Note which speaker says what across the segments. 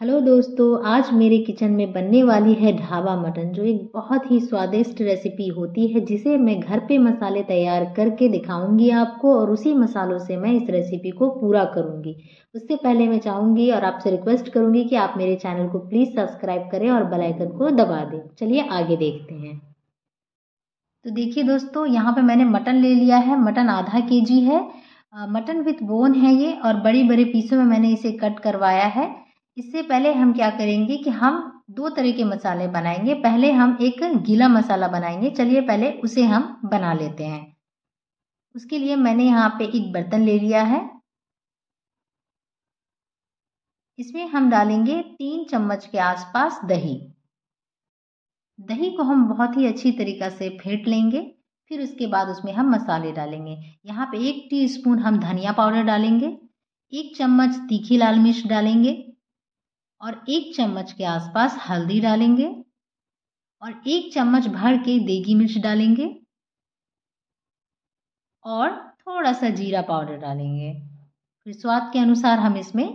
Speaker 1: hello दोस्तों आज मेरे किचन में बनने वाली है ढाबा मटन जो एक बहुत ही स्वादिष्ट रेसिपी होती है जिसे मैं घर पे मसाले तैयार करके दिखाऊंगी आपको और उसी मसालों से मैं इस रेसिपी को पूरा करूंगी उससे पहले मैं चाहूंगी और आपसे रिक्वेस्ट करूंगी कि आप मेरे चैनल को प्लीज़ सब्सक्राइब करें और बेलाइकन को दबा दें चलिए आगे देखते हैं तो देखिए दोस्तों यहाँ पे मैंने मटन ले लिया है मटन आधा के जी है मटन विथ बोन है ये और बड़ी बड़े पीसों में मैंने इसे कट करवाया है इससे पहले हम क्या करेंगे कि हम दो तरह के मसाले बनाएंगे पहले हम एक गीला मसाला बनाएंगे चलिए पहले उसे हम बना लेते हैं उसके लिए मैंने यहाँ पे एक बर्तन ले लिया है इसमें हम डालेंगे तीन चम्मच के आसपास दही दही को हम बहुत ही अच्छी तरीका से फेंट लेंगे फिर उसके बाद उसमें हम मसाले डालेंगे यहाँ पे एक टीस्पून हम धनिया पाउडर डालेंगे एक चम्मच तीखी लाल मिर्च डालेंगे और एक चम्मच के आसपास हल्दी डालेंगे और एक चम्मच भर के देगी मिर्च डालेंगे और थोड़ा सा जीरा पाउडर डालेंगे फिर स्वाद के अनुसार हम इसमें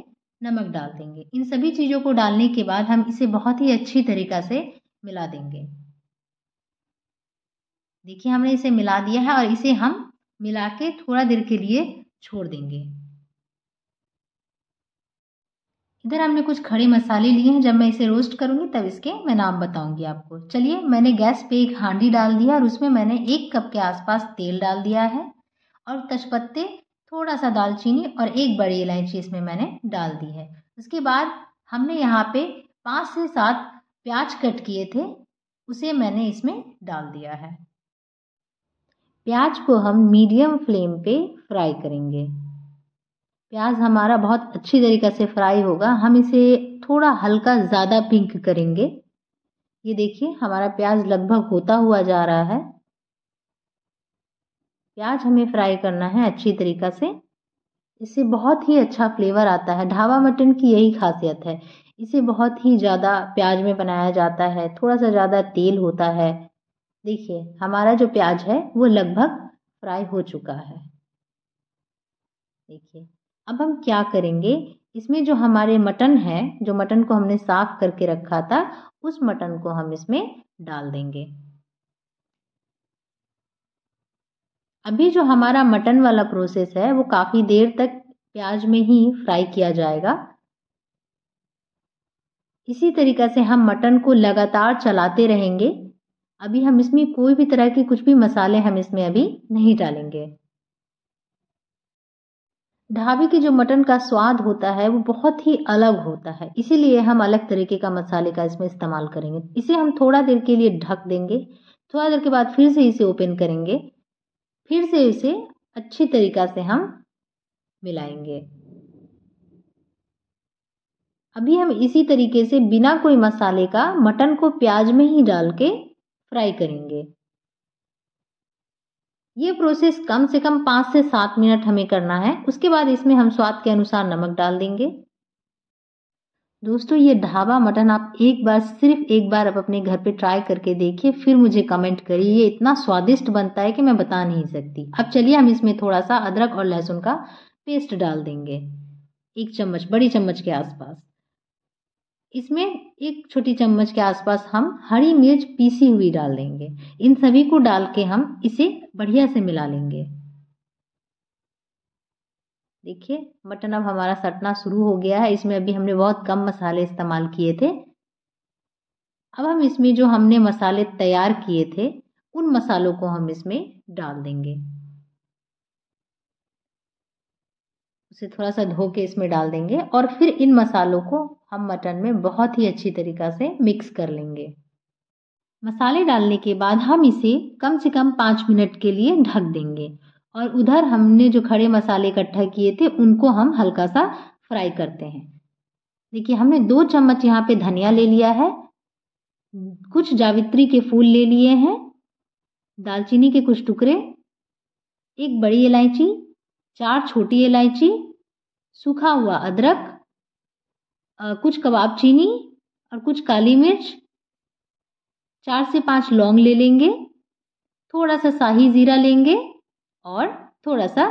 Speaker 1: नमक डाल देंगे इन सभी चीज़ों को डालने के बाद हम इसे बहुत ही अच्छी तरीक़ा से मिला देंगे देखिए हमने इसे मिला दिया है और इसे हम मिला के थोड़ा देर के लिए छोड़ देंगे इधर हमने कुछ खड़े मसाले लिए हैं जब मैं इसे रोस्ट करूंगी तब इसके मैं नाम बताऊंगी आपको चलिए मैंने गैस पे एक हांडी डाल दिया और उसमें मैंने एक कप के आसपास तेल डाल दिया है और तजपत्ते थोड़ा सा दालचीनी और एक बड़ी इलायची इसमें मैंने डाल दी है उसके बाद हमने यहाँ पे पाँच से सात प्याज कट किए थे उसे मैंने इसमें डाल दिया है प्याज को हम मीडियम फ्लेम पे फ्राई करेंगे प्याज हमारा बहुत अच्छी तरीक़े से फ्राई होगा हम इसे थोड़ा हल्का ज़्यादा पिंक करेंगे ये देखिए हमारा प्याज लगभग होता हुआ जा रहा है प्याज हमें फ्राई करना है अच्छी तरीक़ा से इससे बहुत ही अच्छा फ्लेवर आता है ढाबा मटन की यही खासियत है इसे बहुत ही ज़्यादा प्याज में बनाया जाता है थोड़ा सा ज़्यादा तेल होता है देखिए हमारा जो प्याज है वो लगभग फ्राई हो चुका है देखिए अब हम क्या करेंगे इसमें जो हमारे मटन है जो मटन को हमने साफ करके रखा था उस मटन को हम इसमें डाल देंगे अभी जो हमारा मटन वाला प्रोसेस है वो काफ़ी देर तक प्याज में ही फ्राई किया जाएगा इसी तरीक़ा से हम मटन को लगातार चलाते रहेंगे अभी हम इसमें कोई भी तरह के कुछ भी मसाले हम इसमें अभी नहीं डालेंगे ढाबे के जो मटन का स्वाद होता है वो बहुत ही अलग होता है इसीलिए हम अलग तरीके का मसाले का इसमें इस्तेमाल करेंगे इसे हम थोड़ा देर के लिए ढक देंगे थोड़ा देर के बाद फिर से इसे ओपन करेंगे फिर से इसे अच्छी तरीक़ा से हम मिलाएंगे अभी हम इसी तरीके से बिना कोई मसाले का मटन को प्याज में ही डाल के फ्राई करेंगे ये प्रोसेस कम से कम पांच से सात मिनट हमें करना है उसके बाद इसमें हम स्वाद के अनुसार नमक डाल देंगे दोस्तों ये ढाबा मटन आप एक बार सिर्फ एक बार आप अपने घर पे ट्राई करके देखिए फिर मुझे कमेंट करिए ये इतना स्वादिष्ट बनता है कि मैं बता नहीं सकती अब चलिए हम इसमें थोड़ा सा अदरक और लहसुन का पेस्ट डाल देंगे एक चम्मच बड़ी चम्मच के आसपास इसमें एक छोटी चम्मच के आसपास हम हरी मिर्च पीसी हुई डाल देंगे इन सभी को डाल के हम इसे बढ़िया से मिला लेंगे देखिए मटन अब हमारा सटना शुरू हो गया है इसमें अभी हमने बहुत कम मसाले इस्तेमाल किए थे अब हम इसमें जो हमने मसाले तैयार किए थे उन मसालों को हम इसमें डाल देंगे उसे थोड़ा सा धो के इसमें डाल देंगे और फिर इन मसालों को हम मटन में बहुत ही अच्छी तरीक़ा से मिक्स कर लेंगे मसाले डालने के बाद हम इसे कम से कम पाँच मिनट के लिए ढक देंगे और उधर हमने जो खड़े मसाले इकट्ठा किए थे उनको हम हल्का सा फ्राई करते हैं देखिए हमने दो चम्मच यहाँ पे धनिया ले लिया है कुछ जावित्री के फूल ले लिए हैं दालचीनी के कुछ टुकड़े एक बड़ी इलायची चार छोटी इलायची सूखा हुआ अदरक कुछ कबाब चीनी और कुछ काली मिर्च चार से पांच लौंग ले लेंगे थोड़ा सा शाही ज़ीरा लेंगे और थोड़ा सा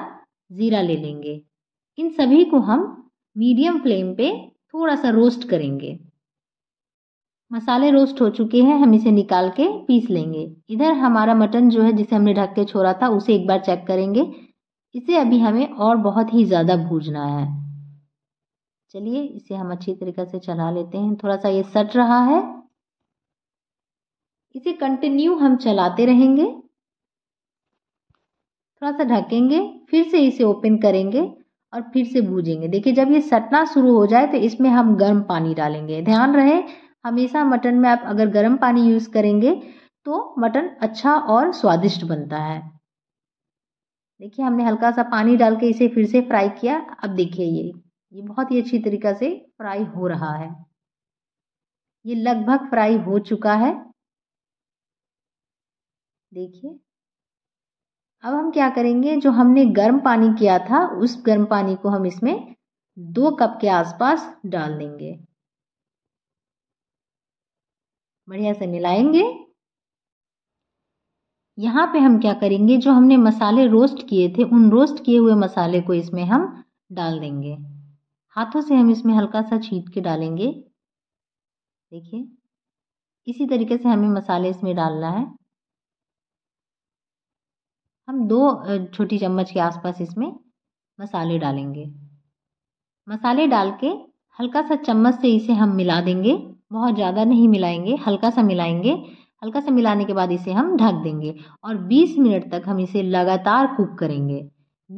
Speaker 1: ज़ीरा ले लेंगे इन सभी को हम मीडियम फ्लेम पे थोड़ा सा रोस्ट करेंगे मसाले रोस्ट हो चुके हैं हम इसे निकाल के पीस लेंगे इधर हमारा मटन जो है जिसे हमने ढक के छोड़ा था उसे एक बार चेक करेंगे इसे अभी हमें और बहुत ही ज़्यादा भूजना है चलिए इसे हम अच्छी तरीके से चला लेते हैं थोड़ा सा ये सट रहा है इसे कंटिन्यू हम चलाते रहेंगे थोड़ा सा ढकेंगे फिर से इसे ओपन करेंगे और फिर से भूजेंगे देखिए जब ये सटना शुरू हो जाए तो इसमें हम गर्म पानी डालेंगे ध्यान रहे हमेशा मटन में आप अगर गर्म पानी यूज़ करेंगे तो मटन अच्छा और स्वादिष्ट बनता है देखिए हमने हल्का सा पानी डाल के इसे फिर से फ्राई किया अब देखिए ये ये बहुत ही अच्छी तरीक़ा से फ्राई हो रहा है ये लगभग फ्राई हो चुका है देखिए अब हम क्या करेंगे जो हमने गर्म पानी किया था उस गर्म पानी को हम इसमें दो कप के आसपास डाल देंगे बढ़िया से मिलाएंगे यहाँ पे हम क्या करेंगे जो हमने मसाले रोस्ट किए थे उन रोस्ट किए हुए मसाले को इसमें हम डाल देंगे हाथों से हम इसमें हल्का सा छीट के डालेंगे देखिए इसी तरीके से हमें मसाले इसमें डालना है हम दो छोटी चम्मच के आसपास इसमें मसाले डालेंगे मसाले डाल के हल्का सा चम्मच से इसे हम मिला देंगे बहुत ज़्यादा नहीं मिलाएंगे हल्का सा मिलाएंगे हल्का सा मिलाने के बाद इसे हम ढक देंगे और 20 मिनट तक हम इसे लगातार कुक करेंगे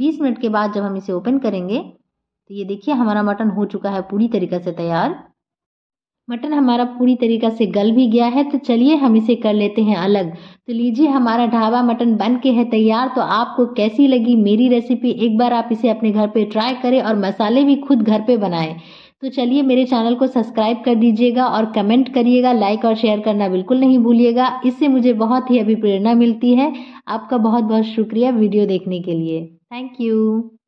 Speaker 1: 20 मिनट के बाद जब हम इसे ओपन करेंगे तो ये देखिए हमारा मटन हो चुका है पूरी तरीके से तैयार मटन हमारा पूरी तरीका से गल भी गया है तो चलिए हम इसे कर लेते हैं अलग तो लीजिए हमारा ढाबा मटन बन के है तैयार तो आपको कैसी लगी मेरी रेसिपी एक बार आप इसे अपने घर पे ट्राई करें और मसाले भी खुद घर पे बनाएं तो चलिए मेरे चैनल को सब्सक्राइब कर दीजिएगा और कमेंट करिएगा लाइक और शेयर करना बिल्कुल नहीं भूलिएगा इससे मुझे बहुत ही अभी प्रेरणा मिलती है आपका बहुत बहुत शुक्रिया वीडियो देखने के लिए थैंक यू